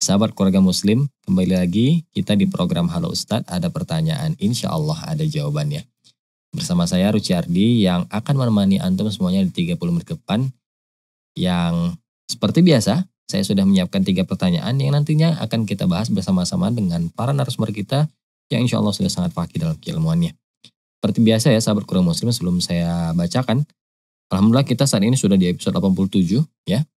Sahabat keluarga muslim, kembali lagi kita di program Halo Ustadz ada pertanyaan, insya Allah ada jawabannya. Bersama saya Ruciardi yang akan menemani Antum semuanya di 30 menit ke depan. Yang seperti biasa, saya sudah menyiapkan tiga pertanyaan yang nantinya akan kita bahas bersama-sama dengan para narasumber kita yang insya Allah sudah sangat pakai dalam keilmuannya. Seperti biasa ya sahabat keluarga muslim sebelum saya bacakan, Alhamdulillah kita saat ini sudah di episode 87 ya.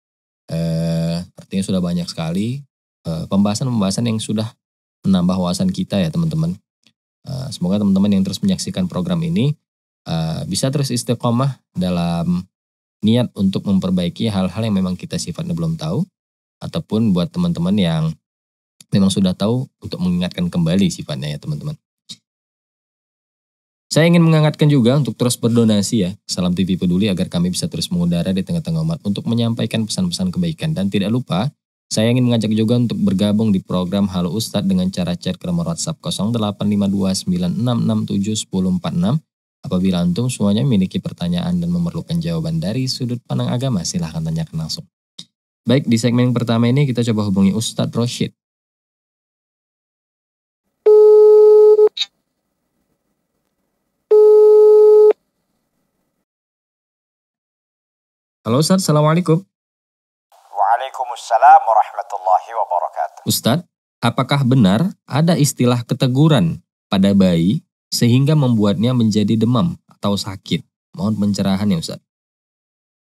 Eh, artinya sudah banyak sekali Eh, pembahasan-pembahasan yang sudah menambah wawasan kita ya teman-teman. Eh, semoga teman-teman yang terus menyaksikan program ini eh, bisa terus istiqomah dalam niat untuk memperbaiki hal-hal yang memang kita sifatnya belum tahu ataupun buat teman-teman yang memang sudah tahu untuk mengingatkan kembali sifatnya ya teman-teman. Saya ingin mengingatkan juga untuk terus berdonasi ya, Salam TV Peduli agar kami bisa terus mengudara di tengah-tengah umat untuk menyampaikan pesan-pesan kebaikan dan tidak lupa saya ingin mengajak juga untuk bergabung di program Halo Ustadz dengan cara chat ke nomor WhatsApp 085296671046. Apabila antum semuanya memiliki pertanyaan dan memerlukan jawaban dari sudut pandang agama, silahkan tanyakan langsung. Baik, di segmen pertama ini kita coba hubungi Ustadz Roshid. Halo Ustaz, Assalamualaikum. Waalaikumsalam warahmatullahi wabarakatuh. Ustadz, apakah benar ada istilah keteguran pada bayi sehingga membuatnya menjadi demam atau sakit? Mohon pencerahan ya Ustadz.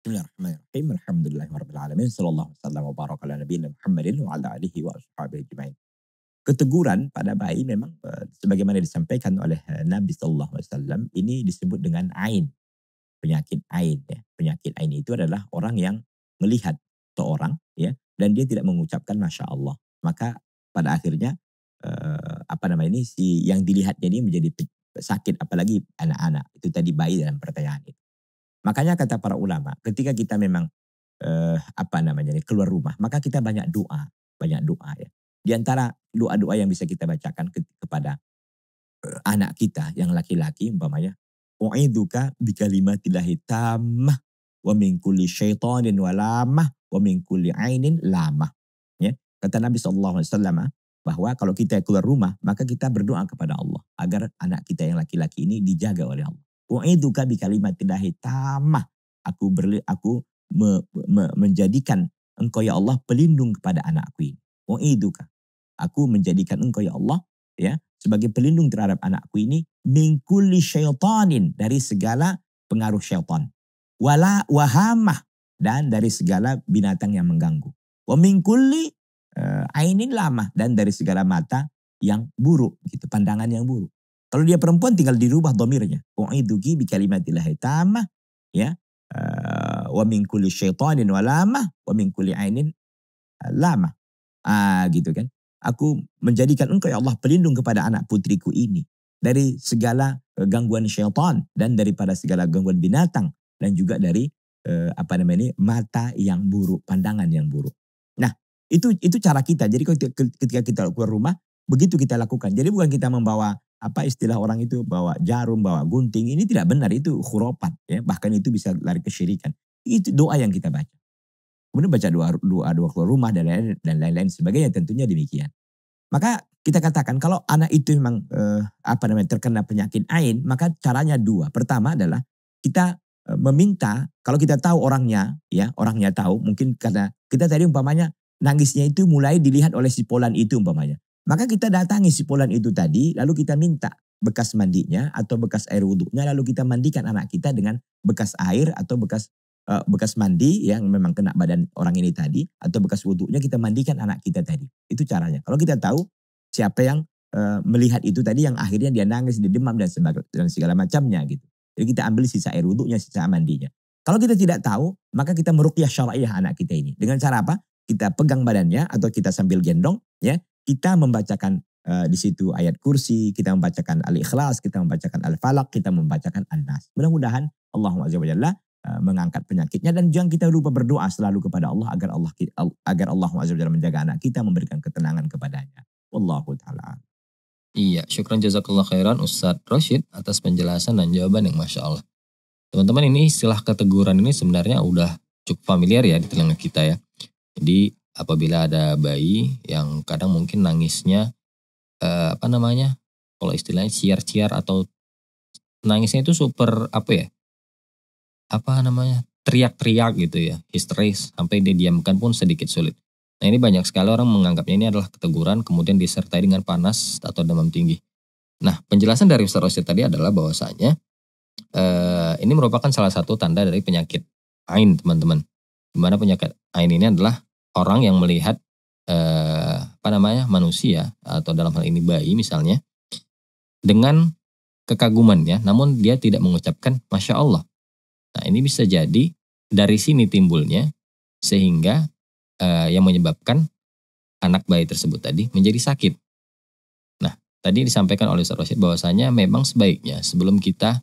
Bismillahirrahmanirrahim. Alhamdulillahirrahmanirrahim. Sallallahu wasallam wa baraka ala nabiyina Muhammadin wa ala alihi wa ashabihi ajma'in. Keteguran pada bayi memang eh, sebagaimana disampaikan oleh eh, Nabi sallallahu alaihi wasallam ini disebut dengan ain. Penyakit ain ya. Penyakit ain itu adalah orang yang melihat satu orang ya dan dia tidak mengucapkan masya Allah maka pada akhirnya eh, apa namanya ini si yang dilihatnya ini menjadi sakit apalagi anak-anak itu tadi bayi dalam pertanyaan itu makanya kata para ulama ketika kita memang eh, apa namanya ini keluar rumah maka kita banyak doa banyak doa ya di antara doa-doa yang bisa kita bacakan ke, kepada eh, anak kita yang laki-laki umpamanya u'iduka bikalimatillahi tammah wa min kulli syaitanin walamah wa min kulli ainin lama. Ya. Kata Nabi sallallahu alaihi wasallam ah, bahwa kalau kita keluar rumah maka kita berdoa kepada Allah agar anak kita yang laki-laki ini dijaga oleh Allah. U'iduka bi kalimatillahi tamah. Aku berli, aku me, me, menjadikan engkau ya Allah pelindung kepada anakku ini. U'iduka. Aku menjadikan engkau ya Allah ya sebagai pelindung terhadap anakku ini mingkuli syaitanin dari segala pengaruh syaitan. Wala wahamah dan dari segala binatang yang mengganggu. Wamingkuli eh, ainin lama dan dari segala mata yang buruk gitu, pandangan yang buruk. Kalau dia perempuan tinggal dirubah domirnya. U'iduki bi kalimatillahi tamah ya. Eh, wa min syaitanin walama wa ainin eh, lama. Ah gitu kan. Aku menjadikan engkau ya Allah pelindung kepada anak putriku ini dari segala gangguan syaitan dan daripada segala gangguan binatang dan juga dari eh, apa namanya ini mata yang buruk, pandangan yang buruk. Nah, itu itu cara kita. Jadi ketika kita keluar rumah, begitu kita lakukan. Jadi bukan kita membawa apa istilah orang itu bawa jarum, bawa gunting. Ini tidak benar, itu khurafat ya. Bahkan itu bisa lari ke kesyirikan. Itu doa yang kita baca. Kemudian baca doa doa doa keluar rumah dan lain-lain dan lain-lain sebagainya tentunya demikian. Maka kita katakan kalau anak itu memang eh, apa namanya terkena penyakit ain, maka caranya dua. Pertama adalah kita E, meminta kalau kita tahu orangnya ya orangnya tahu mungkin karena kita tadi umpamanya nangisnya itu mulai dilihat oleh si Polan itu umpamanya maka kita datangi si Polan itu tadi lalu kita minta bekas mandinya atau bekas air wudhunya lalu kita mandikan anak kita dengan bekas air atau bekas uh, bekas mandi yang memang kena badan orang ini tadi atau bekas wudhunya kita mandikan anak kita tadi itu caranya kalau kita tahu siapa yang uh, melihat itu tadi yang akhirnya dia nangis dia demam dan segala macamnya gitu jadi kita ambil sisa air wudhunya, sisa mandinya. Kalau kita tidak tahu, maka kita merukyah syariah anak kita ini. Dengan cara apa? Kita pegang badannya atau kita sambil gendong, ya. Kita membacakan uh, di situ ayat kursi, kita membacakan al-ikhlas, kita membacakan al-falak, kita membacakan an-nas. Mudah-mudahan Allah Jalla eh, mengangkat penyakitnya dan jangan kita lupa berdoa selalu kepada Allah agar Allah agar Allah Jalla menjaga anak kita memberikan ketenangan kepadanya. Wallahu taala. Iya, syukran jazakallah khairan Ustadz Rashid atas penjelasan dan jawaban yang Masya Allah. Teman-teman ini istilah keteguran ini sebenarnya udah cukup familiar ya di telinga kita ya. Jadi apabila ada bayi yang kadang mungkin nangisnya eh, apa namanya? Kalau istilahnya ciar-ciar atau nangisnya itu super apa ya? Apa namanya? teriak-teriak gitu ya, histeris sampai dia diamkan pun sedikit sulit. Nah ini banyak sekali orang menganggapnya ini adalah keteguran kemudian disertai dengan panas atau demam tinggi. Nah penjelasan dari Mr. Rosid tadi adalah bahwasanya eh, ini merupakan salah satu tanda dari penyakit Ain teman-teman. Dimana penyakit Ain ini adalah orang yang melihat eh, apa namanya manusia atau dalam hal ini bayi misalnya dengan kekagumannya namun dia tidak mengucapkan Masya Allah. Nah ini bisa jadi dari sini timbulnya sehingga uh, yang menyebabkan anak bayi tersebut tadi menjadi sakit. Nah, tadi disampaikan oleh Ustaz Rashid bahwasanya memang sebaiknya sebelum kita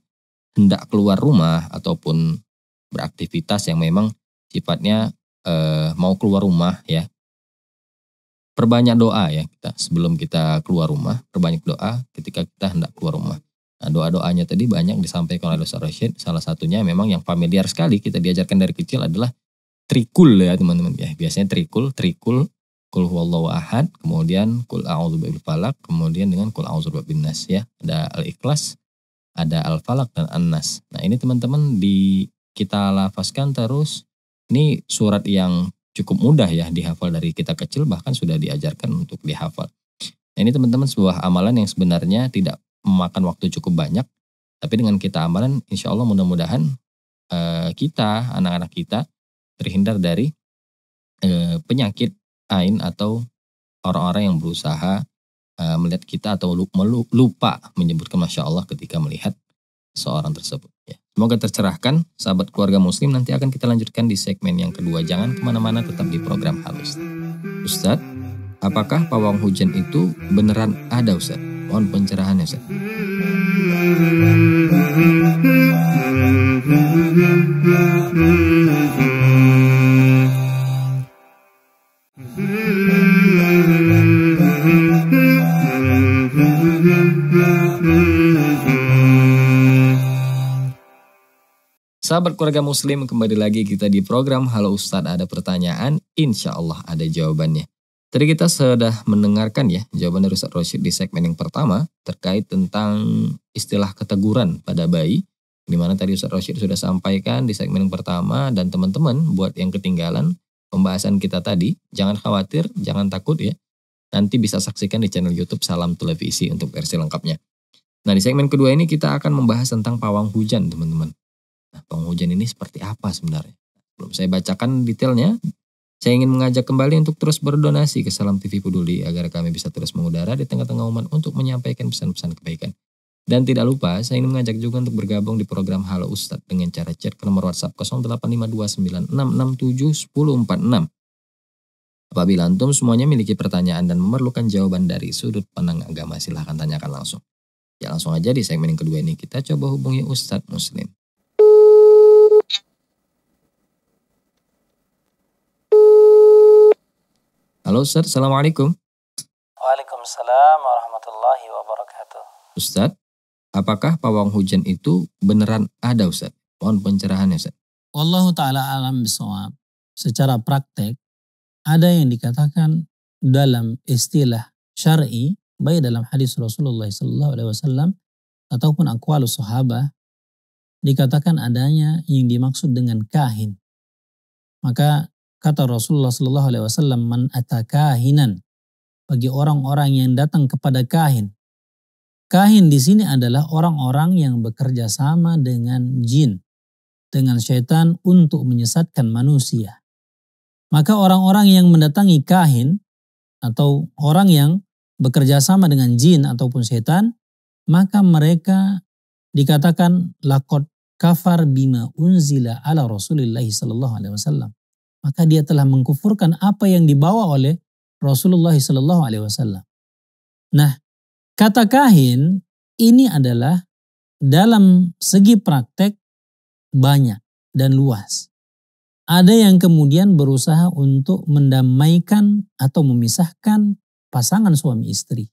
hendak keluar rumah ataupun beraktivitas yang memang sifatnya uh, mau keluar rumah ya. Perbanyak doa ya kita sebelum kita keluar rumah, perbanyak doa ketika kita hendak keluar rumah. Nah, doa-doanya tadi banyak disampaikan oleh Ustaz Rashid. Salah satunya memang yang familiar sekali kita diajarkan dari kecil adalah trikul ya teman-teman ya. Biasanya trikul, trikul kul huwallahu ahad, kemudian kul a'udzu birabbil falak, kemudian dengan kul a'udzu birabbin nas ya. Ada al-ikhlas, ada al-falak dan an-nas. Nah, ini teman-teman di kita lafaskan terus ini surat yang cukup mudah ya dihafal dari kita kecil bahkan sudah diajarkan untuk dihafal. Nah, ini teman-teman sebuah amalan yang sebenarnya tidak memakan waktu cukup banyak tapi dengan kita amalan insya Allah mudah-mudahan eh, kita anak-anak kita terhindar dari e, penyakit ain atau orang-orang yang berusaha e, melihat kita atau lupa menyebutkan masya Allah ketika melihat seorang tersebut. Ya. Semoga tercerahkan, sahabat keluarga muslim nanti akan kita lanjutkan di segmen yang kedua. Jangan kemana-mana, tetap di program halus. Ustadz, apakah pawang hujan itu beneran ada Ustadz? Mohon pencerahannya Ustadz. Sahabat keluarga muslim, kembali lagi kita di program Halo Ustadz ada pertanyaan, insya Allah ada jawabannya. Tadi kita sudah mendengarkan ya jawaban dari Ustadz Rosyid di segmen yang pertama terkait tentang istilah keteguran pada bayi. Dimana tadi Ustadz Rosyid sudah sampaikan di segmen yang pertama dan teman-teman buat yang ketinggalan pembahasan kita tadi, jangan khawatir, jangan takut ya. Nanti bisa saksikan di channel YouTube Salam Televisi untuk versi lengkapnya. Nah di segmen kedua ini kita akan membahas tentang pawang hujan teman-teman pengujian ini seperti apa sebenarnya. Belum saya bacakan detailnya, saya ingin mengajak kembali untuk terus berdonasi ke Salam TV Peduli agar kami bisa terus mengudara di tengah-tengah umat untuk menyampaikan pesan-pesan kebaikan. Dan tidak lupa, saya ingin mengajak juga untuk bergabung di program Halo Ustadz dengan cara chat ke nomor WhatsApp 085296671046. Apabila antum semuanya memiliki pertanyaan dan memerlukan jawaban dari sudut pandang agama, silahkan tanyakan langsung. Ya langsung aja di segmen yang kedua ini kita coba hubungi Ustadz Muslim. Halo Ustaz, Assalamualaikum. Waalaikumsalam warahmatullahi wabarakatuh. Ustaz, apakah pawang hujan itu beneran ada Ustaz? Mohon pencerahannya Ustaz. Wallahu ta'ala alam bisawab. Secara praktek, ada yang dikatakan dalam istilah syar'i baik dalam hadis Rasulullah SAW ataupun akwal sahabah, dikatakan adanya yang dimaksud dengan kahin. Maka Kata Rasulullah Shallallahu Alaihi Wasallam, man bagi orang-orang yang datang kepada kahin. Kahin di sini adalah orang-orang yang bekerja sama dengan jin, dengan syaitan untuk menyesatkan manusia. Maka orang-orang yang mendatangi kahin atau orang yang bekerja sama dengan jin ataupun setan, maka mereka dikatakan lakot kafar bima unzila ala rasulillahi sallallahu alaihi wasallam maka dia telah mengkufurkan apa yang dibawa oleh Rasulullah SAW. Alaihi Wasallam. Nah, kata kahin ini adalah dalam segi praktek banyak dan luas. Ada yang kemudian berusaha untuk mendamaikan atau memisahkan pasangan suami istri.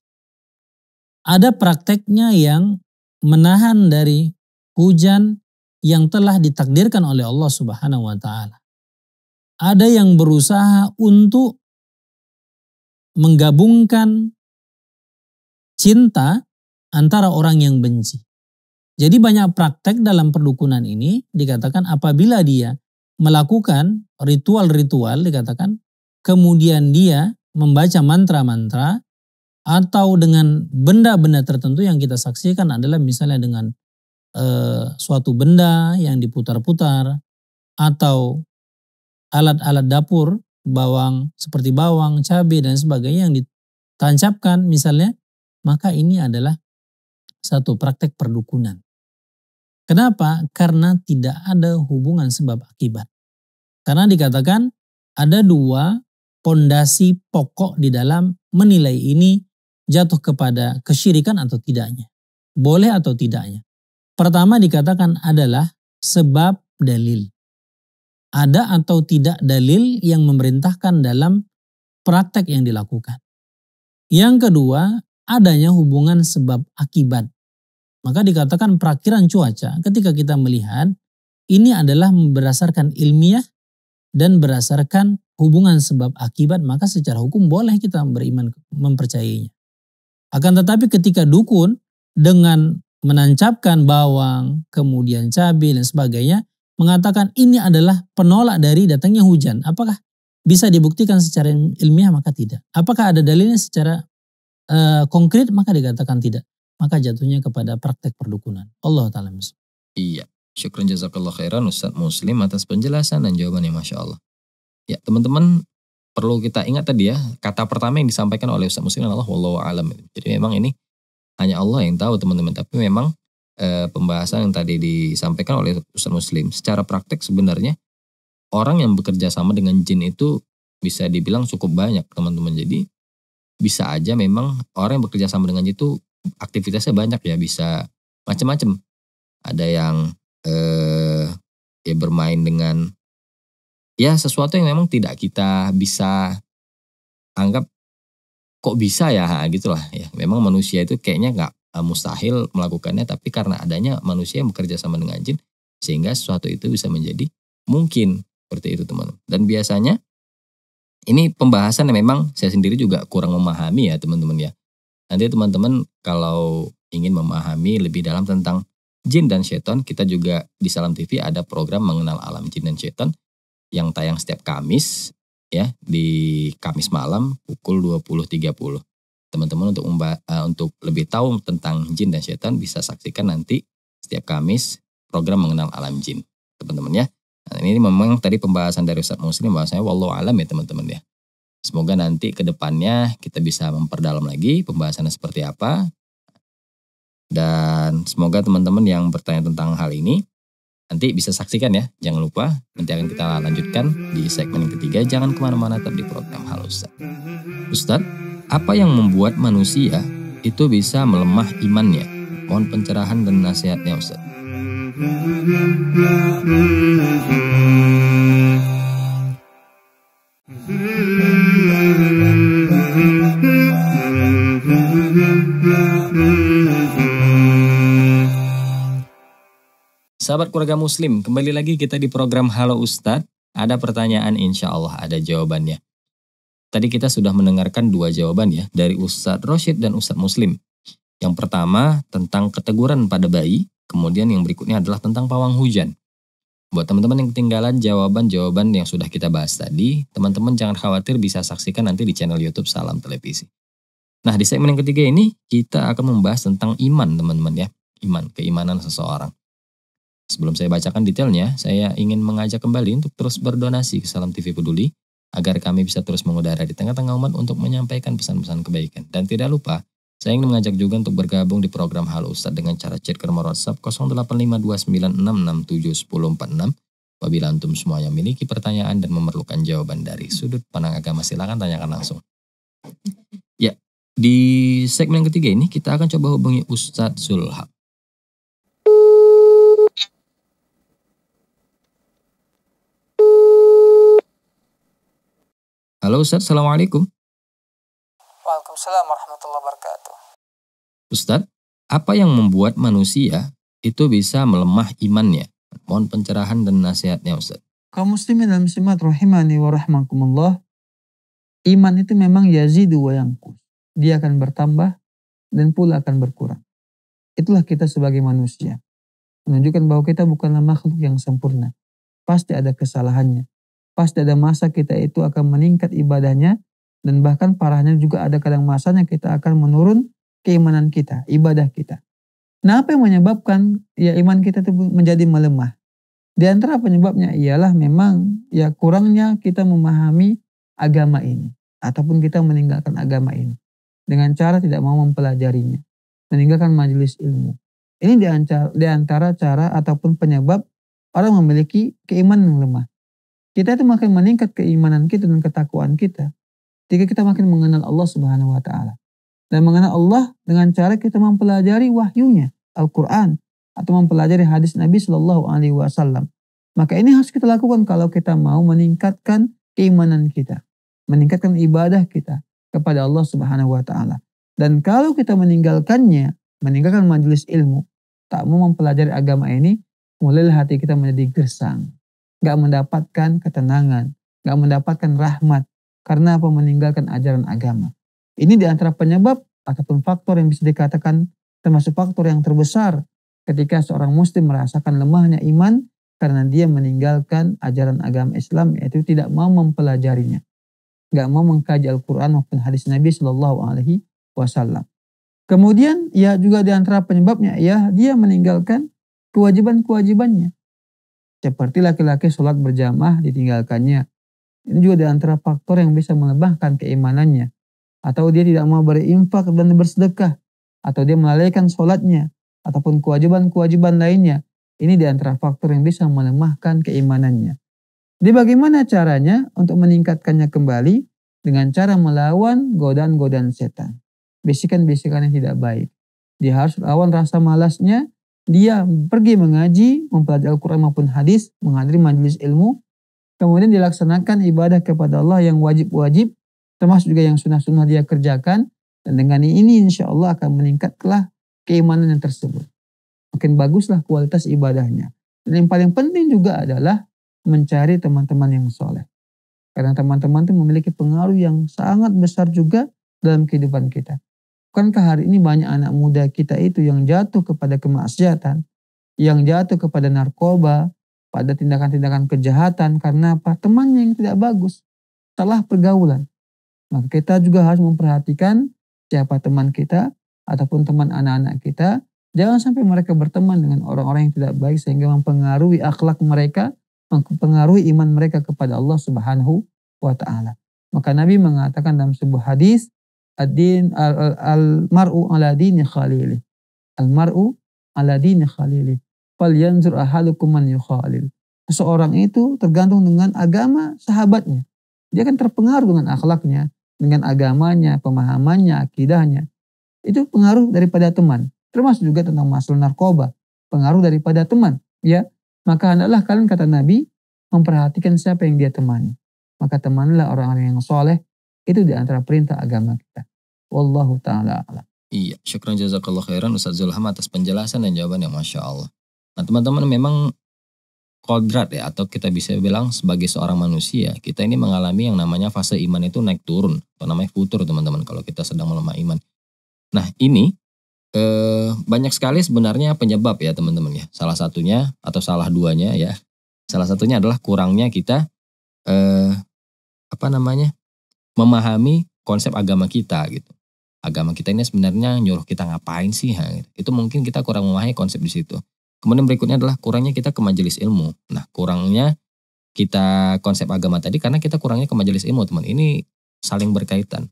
Ada prakteknya yang menahan dari hujan yang telah ditakdirkan oleh Allah Subhanahu wa taala ada yang berusaha untuk menggabungkan cinta antara orang yang benci. Jadi banyak praktek dalam perdukunan ini dikatakan apabila dia melakukan ritual-ritual dikatakan kemudian dia membaca mantra-mantra atau dengan benda-benda tertentu yang kita saksikan adalah misalnya dengan e, suatu benda yang diputar-putar atau alat-alat dapur, bawang seperti bawang, cabai dan sebagainya yang ditancapkan misalnya, maka ini adalah satu praktek perdukunan. Kenapa? Karena tidak ada hubungan sebab akibat. Karena dikatakan ada dua pondasi pokok di dalam menilai ini jatuh kepada kesyirikan atau tidaknya. Boleh atau tidaknya. Pertama dikatakan adalah sebab dalil ada atau tidak dalil yang memerintahkan dalam praktek yang dilakukan. Yang kedua, adanya hubungan sebab akibat. Maka dikatakan perakiran cuaca ketika kita melihat ini adalah berdasarkan ilmiah dan berdasarkan hubungan sebab akibat maka secara hukum boleh kita beriman mempercayainya. Akan tetapi ketika dukun dengan menancapkan bawang, kemudian cabai dan sebagainya, mengatakan ini adalah penolak dari datangnya hujan. Apakah bisa dibuktikan secara ilmiah? Maka tidak. Apakah ada dalilnya secara uh, konkret? Maka dikatakan tidak. Maka jatuhnya kepada praktek perdukunan. Allah Ta'ala Iya. Syukran jazakallah khairan Ustaz Muslim atas penjelasan dan jawabannya Masya Allah. Ya teman-teman perlu kita ingat tadi ya kata pertama yang disampaikan oleh Ustaz Muslim adalah wallahu alam. Jadi memang ini hanya Allah yang tahu teman-teman tapi memang e, pembahasan yang tadi disampaikan oleh Ustaz Muslim. Secara praktek sebenarnya orang yang bekerja sama dengan jin itu bisa dibilang cukup banyak teman-teman. Jadi bisa aja memang orang yang bekerja sama dengan jin itu aktivitasnya banyak ya bisa macam-macam. Ada yang eh, ya bermain dengan ya sesuatu yang memang tidak kita bisa anggap kok bisa ya gitulah ya. Memang manusia itu kayaknya nggak uh, mustahil melakukannya tapi karena adanya manusia yang bekerja sama dengan jin sehingga sesuatu itu bisa menjadi mungkin seperti itu teman teman dan biasanya ini pembahasan yang memang saya sendiri juga kurang memahami ya teman-teman ya nanti teman-teman kalau ingin memahami lebih dalam tentang jin dan setan kita juga di Salam TV ada program mengenal alam jin dan setan yang tayang setiap Kamis ya di Kamis malam pukul 20.30 teman-teman untuk umba, uh, untuk lebih tahu tentang jin dan setan bisa saksikan nanti setiap Kamis program mengenal alam jin teman-teman ya. Nah, ini memang tadi pembahasan dari Ustadz Muslim bahwasanya wallahu alam ya teman-teman ya. Semoga nanti kedepannya kita bisa memperdalam lagi pembahasannya seperti apa. Dan semoga teman-teman yang bertanya tentang hal ini nanti bisa saksikan ya. Jangan lupa nanti akan kita lanjutkan di segmen ketiga. Jangan kemana-mana tetap di program halus Ustaz, Ustadz, apa yang membuat manusia itu bisa melemah imannya? Mohon pencerahan dan nasihatnya Ustaz. Sahabat keluarga muslim, kembali lagi kita di program Halo Ustadz. Ada pertanyaan insya Allah ada jawabannya. Tadi kita sudah mendengarkan dua jawaban ya dari Ustadz Roshid dan Ustadz Muslim. Yang pertama tentang keteguran pada bayi, kemudian yang berikutnya adalah tentang pawang hujan. Buat teman-teman yang ketinggalan jawaban-jawaban yang sudah kita bahas tadi, teman-teman jangan khawatir bisa saksikan nanti di channel YouTube Salam Televisi. Nah, di segmen yang ketiga ini kita akan membahas tentang iman, teman-teman ya. Iman, keimanan seseorang. Sebelum saya bacakan detailnya, saya ingin mengajak kembali untuk terus berdonasi ke Salam TV Peduli agar kami bisa terus mengudara di tengah-tengah umat untuk menyampaikan pesan-pesan kebaikan. Dan tidak lupa, saya ingin mengajak juga untuk bergabung di program Halo Ustadz dengan cara chat ke nomor WhatsApp 085296671046. Apabila antum semuanya memiliki pertanyaan dan memerlukan jawaban dari sudut pandang agama, silakan tanyakan langsung. Ya, di segmen ketiga ini kita akan coba hubungi Ustadz Zulhak. Halo Ustaz, Assalamualaikum. Waalaikumsalam warahmatullahi wabarakatuh. Ustaz, apa yang membuat manusia itu bisa melemah imannya? Mohon pencerahan dan nasihatnya Ustaz. Kau muslimin dan muslimat rahimani wa rahmakumullah. Iman itu memang yazidu wa yangkus. Dia akan bertambah dan pula akan berkurang. Itulah kita sebagai manusia. Menunjukkan bahwa kita bukanlah makhluk yang sempurna. Pasti ada kesalahannya pasti ada masa kita itu akan meningkat ibadahnya dan bahkan parahnya juga ada kadang masanya kita akan menurun keimanan kita, ibadah kita. Nah apa yang menyebabkan ya iman kita itu menjadi melemah? Di antara penyebabnya ialah memang ya kurangnya kita memahami agama ini ataupun kita meninggalkan agama ini dengan cara tidak mau mempelajarinya, meninggalkan majelis ilmu. Ini di antara, cara ataupun penyebab orang memiliki keimanan yang lemah. Kita itu makin meningkat keimanan kita dan ketakuan kita. Jika kita makin mengenal Allah Subhanahu wa taala. Dan mengenal Allah dengan cara kita mempelajari wahyunya, Al-Qur'an atau mempelajari hadis Nabi Shallallahu alaihi wasallam. Maka ini harus kita lakukan kalau kita mau meningkatkan keimanan kita, meningkatkan ibadah kita kepada Allah Subhanahu wa taala. Dan kalau kita meninggalkannya, meninggalkan majelis ilmu, tak mau mempelajari agama ini, mulailah hati kita menjadi gersang gak mendapatkan ketenangan, gak mendapatkan rahmat karena apa meninggalkan ajaran agama. Ini di antara penyebab ataupun faktor yang bisa dikatakan termasuk faktor yang terbesar ketika seorang muslim merasakan lemahnya iman karena dia meninggalkan ajaran agama Islam yaitu tidak mau mempelajarinya. gak mau mengkaji Al-Quran maupun hadis Nabi Shallallahu Alaihi Wasallam. Kemudian ya juga di antara penyebabnya ya dia meninggalkan kewajiban-kewajibannya. Seperti laki-laki sholat berjamaah ditinggalkannya. Ini juga di antara faktor yang bisa melebahkan keimanannya. Atau dia tidak mau berinfak dan bersedekah. Atau dia melalaikan sholatnya. Ataupun kewajiban-kewajiban lainnya. Ini di antara faktor yang bisa melemahkan keimanannya. Jadi bagaimana caranya untuk meningkatkannya kembali dengan cara melawan godaan-godaan setan. Bisikan-bisikan yang tidak baik. Dia harus lawan rasa malasnya dia pergi mengaji, mempelajari Al-Quran maupun hadis, menghadiri majelis ilmu, kemudian dilaksanakan ibadah kepada Allah yang wajib-wajib, termasuk juga yang sunnah-sunnah dia kerjakan, dan dengan ini insya Allah akan meningkatlah keimanan yang tersebut. Makin baguslah kualitas ibadahnya. Dan yang paling penting juga adalah mencari teman-teman yang soleh. Karena teman-teman itu memiliki pengaruh yang sangat besar juga dalam kehidupan kita. Bukankah hari ini banyak anak muda kita itu yang jatuh kepada kemaksiatan, yang jatuh kepada narkoba, pada tindakan-tindakan kejahatan karena apa? Temannya yang tidak bagus, salah pergaulan. Maka kita juga harus memperhatikan siapa teman kita ataupun teman anak-anak kita. Jangan sampai mereka berteman dengan orang-orang yang tidak baik sehingga mempengaruhi akhlak mereka, mempengaruhi iman mereka kepada Allah Subhanahu wa taala. Maka Nabi mengatakan dalam sebuah hadis, Ad-din al-mar'u al, al ala dini khalili. Al-mar'u ala dini khalili. Fal yanzur ahadukum man yukhalil. Seseorang itu tergantung dengan agama sahabatnya. Dia akan terpengaruh dengan akhlaknya, dengan agamanya, pemahamannya, akidahnya. Itu pengaruh daripada teman. Termasuk juga tentang masalah narkoba. Pengaruh daripada teman. Ya, maka hendaklah kalian kata Nabi memperhatikan siapa yang dia temani. Maka temanlah orang-orang yang soleh, itu di antara perintah agama kita. Wallahu taala alam. Iya, syukran jazakallah khairan Ustaz Zulham atas penjelasan dan jawaban yang Masya Allah. Nah teman-teman memang kodrat ya atau kita bisa bilang sebagai seorang manusia kita ini mengalami yang namanya fase iman itu naik turun atau namanya futur teman-teman kalau kita sedang melemah iman. Nah ini eh, banyak sekali sebenarnya penyebab ya teman-teman ya. Salah satunya atau salah duanya ya. Salah satunya adalah kurangnya kita eh, apa namanya memahami konsep agama kita gitu. Agama kita ini sebenarnya nyuruh kita ngapain sih? Ha? Gitu. Itu mungkin kita kurang memahami konsep di situ. Kemudian berikutnya adalah kurangnya kita ke majelis ilmu. Nah, kurangnya kita konsep agama tadi karena kita kurangnya ke majelis ilmu, teman. Ini saling berkaitan.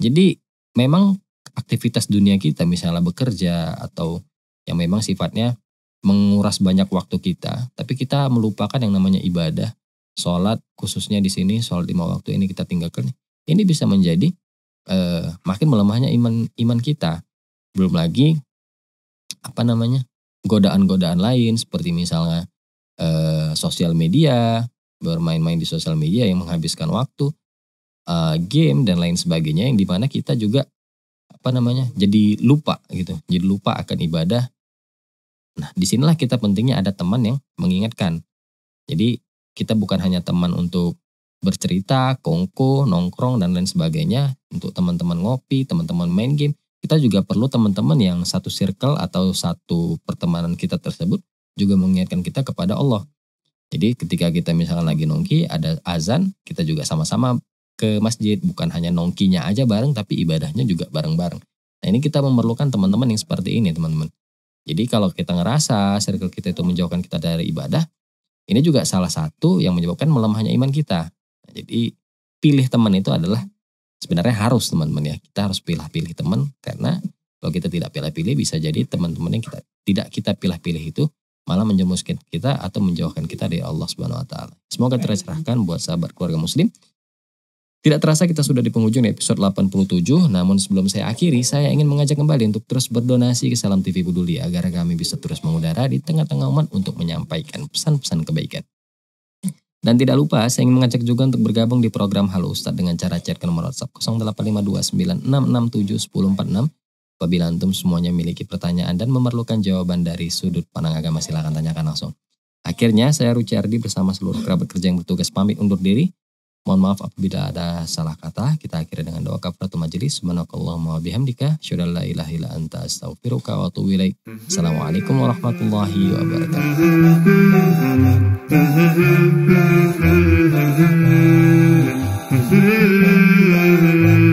Jadi memang aktivitas dunia kita misalnya bekerja atau yang memang sifatnya menguras banyak waktu kita, tapi kita melupakan yang namanya ibadah, sholat khususnya di sini sholat lima waktu ini kita tinggalkan ini bisa menjadi eh, makin melemahnya iman iman kita. Belum lagi apa namanya godaan-godaan lain seperti misalnya eh, sosial media, bermain-main di sosial media yang menghabiskan waktu, eh, game dan lain sebagainya yang dimana kita juga apa namanya jadi lupa gitu, jadi lupa akan ibadah. Nah disinilah kita pentingnya ada teman yang mengingatkan. Jadi kita bukan hanya teman untuk bercerita, kongko, nongkrong, dan lain sebagainya. Untuk teman-teman ngopi, teman-teman main game, kita juga perlu teman-teman yang satu circle atau satu pertemanan kita tersebut juga mengingatkan kita kepada Allah. Jadi ketika kita misalkan lagi nongki, ada azan, kita juga sama-sama ke masjid. Bukan hanya nongkinya aja bareng, tapi ibadahnya juga bareng-bareng. Nah ini kita memerlukan teman-teman yang seperti ini teman-teman. Jadi kalau kita ngerasa circle kita itu menjauhkan kita dari ibadah, ini juga salah satu yang menyebabkan melemahnya iman kita. Jadi pilih teman itu adalah sebenarnya harus teman-teman ya. Kita harus pilih-pilih teman karena kalau kita tidak pilih-pilih bisa jadi teman-teman yang kita tidak kita pilih-pilih itu malah menjemuskan kita atau menjauhkan kita dari Allah Subhanahu wa taala. Semoga tercerahkan buat sahabat keluarga muslim. Tidak terasa kita sudah di penghujung episode 87, namun sebelum saya akhiri, saya ingin mengajak kembali untuk terus berdonasi ke Salam TV Peduli agar kami bisa terus mengudara di tengah-tengah umat untuk menyampaikan pesan-pesan kebaikan. Dan tidak lupa, saya ingin mengajak juga untuk bergabung di program Halo Ustadz dengan cara chat ke nomor WhatsApp 085296671046. Apabila antum semuanya memiliki pertanyaan dan memerlukan jawaban dari sudut pandang agama, silahkan tanyakan langsung. Akhirnya, saya Ruci Ardi bersama seluruh kerabat kerja yang bertugas pamit undur diri. Mohon maaf apabila ada salah kata. Kita akhiri dengan doa kafaratul majelis. Subhanakallahumma wabihamdika. Syadallah ilaha ila anta astaghfiruka wa atubu ilaik. Assalamualaikum warahmatullahi wabarakatuh.